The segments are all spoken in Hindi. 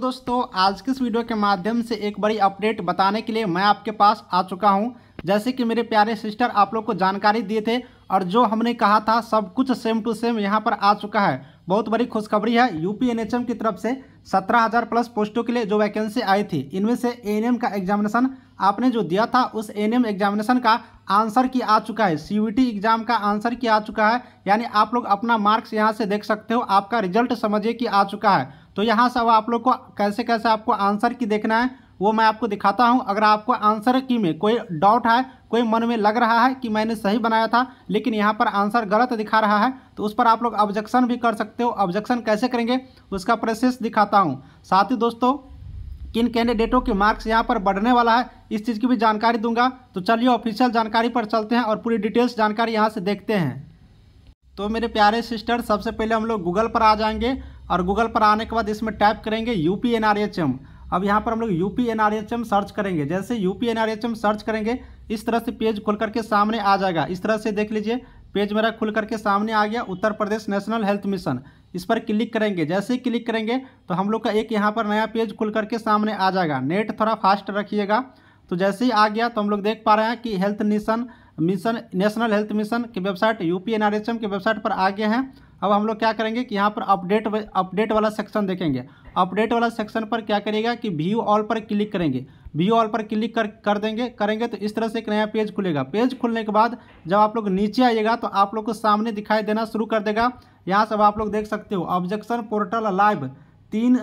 दोस्तों आज की इस वीडियो के माध्यम से एक बड़ी अपडेट बताने के लिए मैं आपके पास आ चुका हूं जैसे कि मेरे प्यारे सिस्टर आप लोग को जानकारी दिए थे और जो हमने कहा था सब कुछ सेम टू सेम यहां पर आ चुका है बहुत बड़ी खुशखबरी है यूपी एनएचएम की तरफ से 17,000 प्लस पोस्टों के लिए जो वैकेंसी आई थी इनमें से एएनएम का एग्जामिनेशन आपने जो दिया था उस एएनएम एग्जामिनेशन का आंसर की आ चुका है सी एग्जाम का आंसर की आ चुका है यानी आप लोग अपना मार्क्स यहाँ से देख सकते हो आपका रिजल्ट समझिए कि आ चुका है तो यहाँ से अब आप लोग को कैसे कैसे आपको आंसर की देखना है वो मैं आपको दिखाता हूँ अगर आपको आंसर की में कोई डाउट है कोई मन में लग रहा है कि मैंने सही बनाया था लेकिन यहाँ पर आंसर गलत दिखा रहा है तो उस पर आप लोग ऑब्जेक्शन भी कर सकते हो ऑब्जेक्शन कैसे करेंगे उसका प्रोसेस दिखाता हूँ साथ ही दोस्तों किन कैंडिडेटों के मार्क्स यहाँ पर बढ़ने वाला है इस चीज़ की भी जानकारी दूंगा तो चलिए ऑफिशियल जानकारी पर चलते हैं और पूरी डिटेल्स जानकारी यहाँ से देखते हैं तो मेरे प्यारे सिस्टर सबसे पहले हम लोग गूगल पर आ जाएंगे और गूगल पर आने के बाद इसमें टाइप करेंगे U P N R H M अब यहाँ पर हम लोग U P N R H M search करेंगे जैसे U P N R H M search करेंगे इस तरह से पेज खुल करके सामने आ जाएगा इस तरह से देख लीजिए पेज मेरा खुल करके सामने आ गया Uttar Pradesh national health mission इस पर क्लिक करेंगे जैसे ही क्लिक करेंगे तो हम लोग का एक यहाँ पर नया पेज खुल करके सामने आ जाएगा नेट थोड़ा फास्ट रखिएगा तो जैसे ही आ गया तो हम लोग देख पा रहे हैं कि health mission mission national health mission की वेबसाइट यू पी की वेबसाइट पर आ गए हैं अब हम लोग क्या करेंगे कि यहाँ पर अपडेट अपडेट वाला सेक्शन देखेंगे अपडेट वाला सेक्शन पर क्या करिएगा कि व्यू ऑल पर क्लिक करेंगे व्यू ऑल पर क्लिक कर कर देंगे करेंगे तो इस तरह से एक नया पेज खुलेगा पेज खुलने के बाद जब आप लोग नीचे आइएगा तो आप लोग को सामने दिखाई देना शुरू कर देगा यहाँ से आप लोग देख सकते हो ऑब्जेक्शन पोर्टल लाइव तीन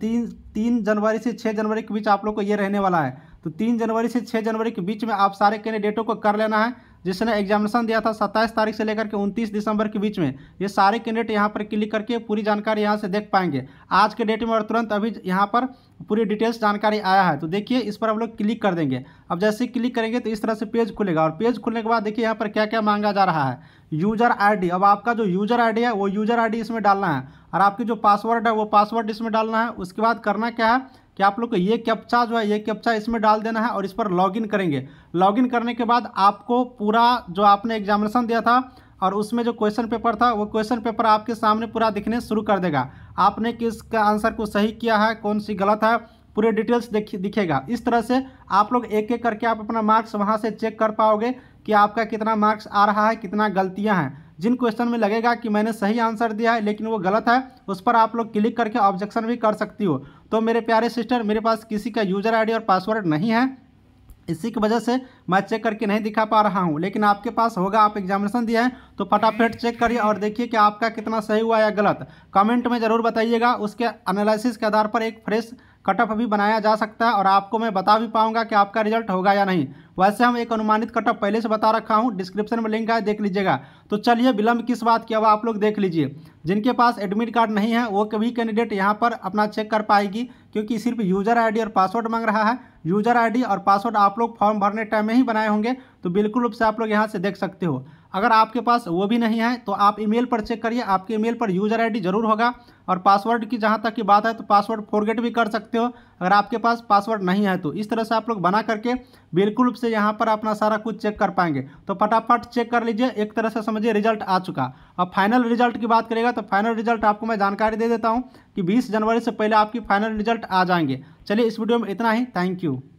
तीन तीन जनवरी से छः जनवरी के बीच आप लोग को ये रहने वाला है तो तीन जनवरी से छः जनवरी के बीच में आप सारे कैंडिडेटों को कर लेना है जिसने एग्जामिनेशन दिया था सत्ताईस तारीख से लेकर के उनतीस दिसंबर के बीच में ये सारे कैंडिडेट यहाँ पर क्लिक करके पूरी जानकारी यहाँ से देख पाएंगे आज के डेट में और तुरंत अभी यहाँ पर पूरी डिटेल्स जानकारी आया है तो देखिए इस पर हम लोग क्लिक कर देंगे अब जैसे ही क्लिक करेंगे तो इस तरह से पेज खुलेगा और पेज खुलने के बाद देखिए यहाँ पर क्या क्या मांगा जा रहा है यूजर आईडी अब आपका जो यूजर आईडी है वो यूजर आईडी इसमें डालना है और आपकी जो पासवर्ड है वो पासवर्ड इसमें डालना है उसके बाद करना क्या है कि आप लोग को ये कैप्चा जो है ये कैप्चा इसमें डाल देना है और इस पर लॉगिन करेंगे लॉगिन करने के बाद आपको पूरा जो आपने एग्जामिनेशन दिया था और उसमें जो क्वेश्चन पेपर था वो क्वेश्चन पेपर आपके सामने पूरा दिखने शुरू कर देगा आपने किसका आंसर को सही किया है कौन सी गलत है पूरे डिटेल्स दिखेगा इस तरह से आप लोग एक एक करके आप अपना मार्क्स वहाँ से चेक कर पाओगे कि आपका कितना मार्क्स आ रहा है कितना गलतियाँ हैं जिन क्वेश्चन में लगेगा कि मैंने सही आंसर दिया है लेकिन वो गलत है उस पर आप लोग क्लिक करके ऑब्जेक्शन भी कर सकती हो तो मेरे प्यारे सिस्टर मेरे पास किसी का यूज़र आईडी और पासवर्ड नहीं है इसी की वजह से मैं चेक करके नहीं दिखा पा रहा हूँ लेकिन आपके पास होगा आप एग्जामिनेशन दिया है तो फटाफट चेक करिए और देखिए कि आपका कितना सही हुआ या गलत कमेंट में ज़रूर बताइएगा उसके एनालिसिस के आधार पर एक फ्रेश कट ऑफ भी बनाया जा सकता है और आपको मैं बता भी पाऊंगा कि आपका रिजल्ट होगा या नहीं वैसे हम एक अनुमानित कट ऑफ पहले से बता रखा हूं डिस्क्रिप्शन में लिंक है देख लीजिएगा तो चलिए विलंब किस बात की अब आप लोग देख लीजिए जिनके पास एडमिट कार्ड नहीं है वो कभी कैंडिडेट यहाँ पर अपना चेक कर पाएगी क्योंकि सिर्फ यूजर आई और पासवर्ड मांग रहा है यूजर आईडी और पासवर्ड आप लोग फॉर्म भरने टाइम में ही बनाए होंगे तो बिल्कुल रूप से आप लोग यहाँ से देख सकते हो अगर आपके पास वो भी नहीं है तो आप ईमेल पर चेक करिए आपके ईमेल पर यूज़र आईडी ज़रूर होगा और पासवर्ड की जहाँ तक की बात है तो पासवर्ड फॉरगेट भी कर सकते हो अगर आपके पास पासवर्ड नहीं है तो इस तरह से आप लोग बना करके बिल्कुल रूप से यहाँ पर अपना सारा कुछ चेक कर पाएंगे तो फटाफट चेक कर लीजिए एक तरह से समझिए रिजल्ट आ चुका अब फाइनल रिजल्ट की बात करेगा तो फाइनल रिजल्ट आपको मैं जानकारी दे देता हूँ कि बीस जनवरी से पहले आपकी फाइनल रिजल्ट आ जाएंगे चलिए इस वीडियो में इतना ही थैंक यू